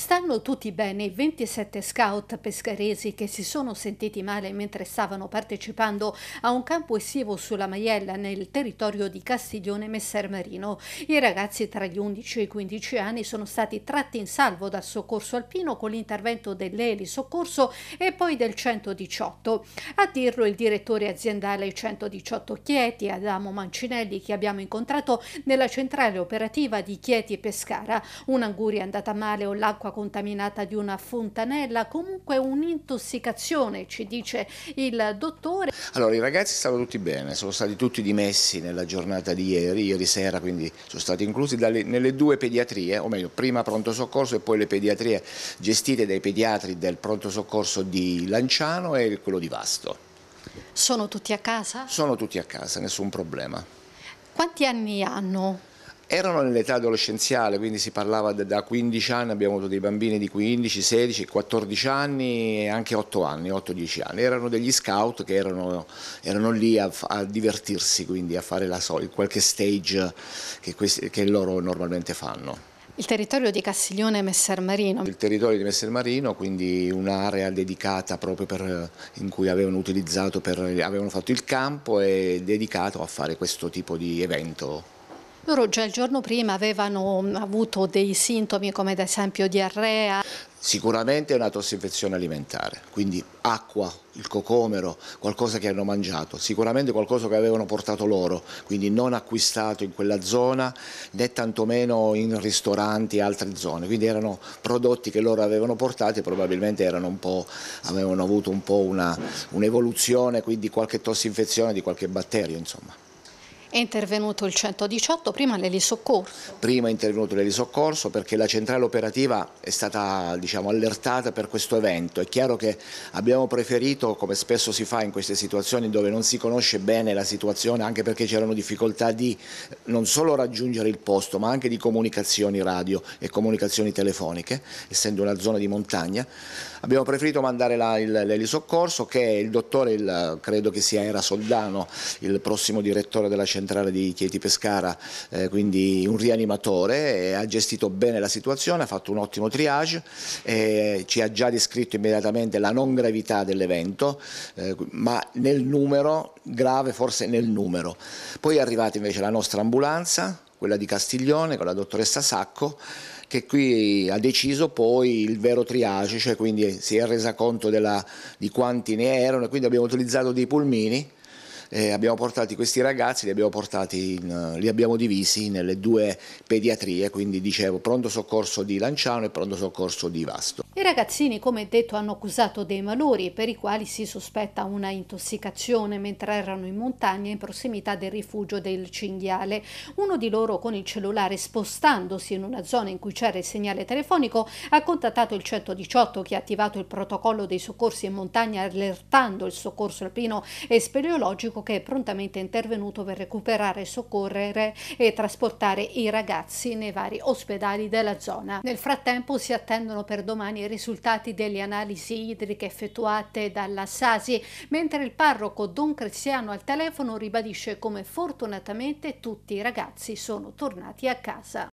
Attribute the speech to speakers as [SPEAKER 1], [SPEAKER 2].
[SPEAKER 1] Stanno tutti bene i 27 scout pescaresi che si sono sentiti male mentre stavano partecipando a un campo estivo sulla Maiella nel territorio di Castiglione Messer Marino. I ragazzi tra gli 11 e i 15 anni sono stati tratti in salvo dal soccorso alpino con l'intervento dell'Eli Soccorso e poi del 118. A dirlo il direttore aziendale 118 Chieti, Adamo Mancinelli, che abbiamo incontrato nella centrale operativa di Chieti Pescara. Un'anguria andata male o l'acqua acqua contaminata di una fontanella, comunque un'intossicazione, ci dice il dottore.
[SPEAKER 2] Allora, i ragazzi stanno tutti bene, sono stati tutti dimessi nella giornata di ieri, ieri sera, quindi sono stati inclusi dalle, nelle due pediatrie, o meglio, prima pronto soccorso e poi le pediatrie gestite dai pediatri del pronto soccorso di Lanciano e quello di Vasto.
[SPEAKER 1] Sono tutti a casa?
[SPEAKER 2] Sono tutti a casa, nessun problema.
[SPEAKER 1] Quanti anni hanno?
[SPEAKER 2] erano nell'età adolescenziale, quindi si parlava da 15 anni, abbiamo avuto dei bambini di 15, 16, 14 anni e anche 8 anni, 8-10 anni, erano degli scout che erano, erano lì a, a, divertirsi, quindi a fare la, qualche stage che, questi, che loro normalmente fanno.
[SPEAKER 1] Il territorio di Castiglione e Marino.
[SPEAKER 2] Il territorio di Messer Marino, quindi un'area dedicata proprio per, in cui avevano, per, avevano fatto il campo e dedicato a fare questo tipo di evento.
[SPEAKER 1] Loro già il giorno prima avevano mm, avuto dei sintomi come ad esempio diarrea.
[SPEAKER 2] Sicuramente è una tossinfezione alimentare, quindi acqua, il cocomero, qualcosa che hanno mangiato, sicuramente qualcosa che avevano portato loro, quindi non acquistato in quella zona né tantomeno in ristoranti e altre zone, quindi erano prodotti che loro avevano portato e probabilmente avevano avuto un po' un'evoluzione, un quindi qualche tossinfezione di qualche batterio insomma.
[SPEAKER 1] È intervenuto il 118, prima l'elisoccorso?
[SPEAKER 2] Prima è intervenuto l'elisoccorso perché la centrale operativa è stata diciamo, allertata per questo evento. È chiaro che abbiamo preferito, come spesso si fa in queste situazioni dove non si conosce bene la situazione, anche perché c'erano difficoltà di non solo raggiungere il posto ma anche di comunicazioni radio e comunicazioni telefoniche, essendo una zona di montagna, abbiamo preferito mandare l'elisoccorso che il dottore, il, credo che sia Era Soldano, il prossimo direttore della centrale, centrale di Chieti Pescara, eh, quindi un rianimatore, ha gestito bene la situazione, ha fatto un ottimo triage, eh, ci ha già descritto immediatamente la non gravità dell'evento, eh, ma nel numero, grave forse nel numero. Poi è arrivata invece la nostra ambulanza, quella di Castiglione, con la dottoressa Sacco, che qui ha deciso poi il vero triage, cioè quindi si è resa conto della, di quanti ne erano e quindi abbiamo utilizzato dei pulmini eh, abbiamo portato questi ragazzi, li abbiamo, in, eh, li abbiamo, divisi nelle due pediatrie, quindi dicevo pronto soccorso di Lanciano e pronto soccorso di Vasto.
[SPEAKER 1] I ragazzini, come detto, hanno accusato dei malori per i quali si sospetta una intossicazione mentre erano in montagna in prossimità del rifugio del cinghiale. Uno di loro con il cellulare spostandosi in una zona in cui c'era il segnale telefonico ha contattato il 118 che ha attivato il protocollo dei soccorsi in montagna allertando il soccorso alpino e speleologico Bianco che è prontamente intervenuto per recuperare, soccorrere e trasportare i ragazzi nei vari ospedali della zona. Nel frattempo si attendono per domani i risultati delle analisi idriche effettuate dalla SASI, mentre il parroco Don Cristiano al telefono ribadisce come fortunatamente
[SPEAKER 2] tutti i ragazzi sono tornati a casa.